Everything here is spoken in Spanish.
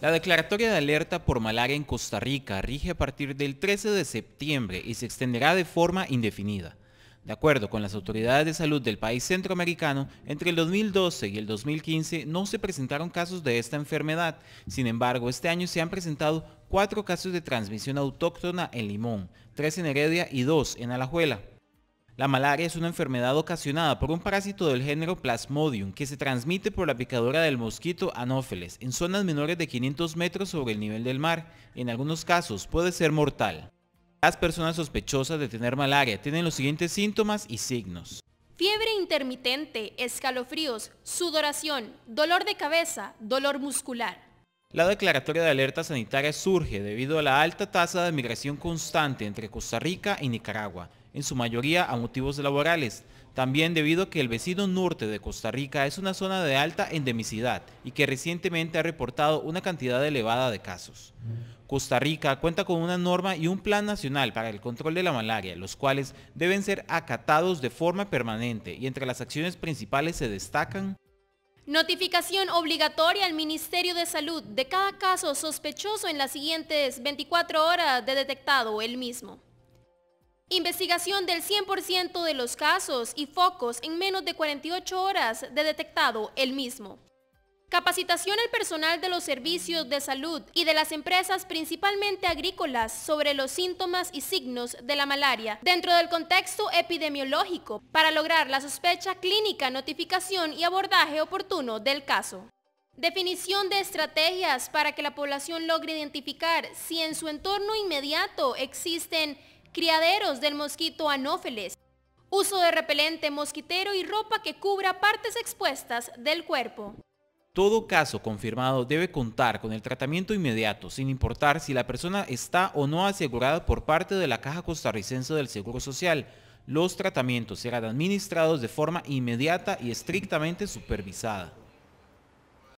La declaratoria de alerta por malaria en Costa Rica rige a partir del 13 de septiembre y se extenderá de forma indefinida. De acuerdo con las autoridades de salud del país centroamericano, entre el 2012 y el 2015 no se presentaron casos de esta enfermedad. Sin embargo, este año se han presentado cuatro casos de transmisión autóctona en Limón, tres en Heredia y dos en Alajuela. La malaria es una enfermedad ocasionada por un parásito del género Plasmodium que se transmite por la picadura del mosquito Anopheles en zonas menores de 500 metros sobre el nivel del mar. En algunos casos puede ser mortal. Las personas sospechosas de tener malaria tienen los siguientes síntomas y signos. Fiebre intermitente, escalofríos, sudoración, dolor de cabeza, dolor muscular. La declaratoria de alerta sanitaria surge debido a la alta tasa de migración constante entre Costa Rica y Nicaragua en su mayoría a motivos laborales, también debido a que el vecino norte de Costa Rica es una zona de alta endemicidad y que recientemente ha reportado una cantidad elevada de casos. Costa Rica cuenta con una norma y un plan nacional para el control de la malaria, los cuales deben ser acatados de forma permanente y entre las acciones principales se destacan Notificación obligatoria al Ministerio de Salud de cada caso sospechoso en las siguientes 24 horas de detectado el mismo. Investigación del 100% de los casos y focos en menos de 48 horas de detectado el mismo. Capacitación al personal de los servicios de salud y de las empresas principalmente agrícolas sobre los síntomas y signos de la malaria dentro del contexto epidemiológico para lograr la sospecha clínica, notificación y abordaje oportuno del caso. Definición de estrategias para que la población logre identificar si en su entorno inmediato existen criaderos del mosquito anófeles, uso de repelente mosquitero y ropa que cubra partes expuestas del cuerpo. Todo caso confirmado debe contar con el tratamiento inmediato, sin importar si la persona está o no asegurada por parte de la Caja Costarricense del Seguro Social. Los tratamientos serán administrados de forma inmediata y estrictamente supervisada.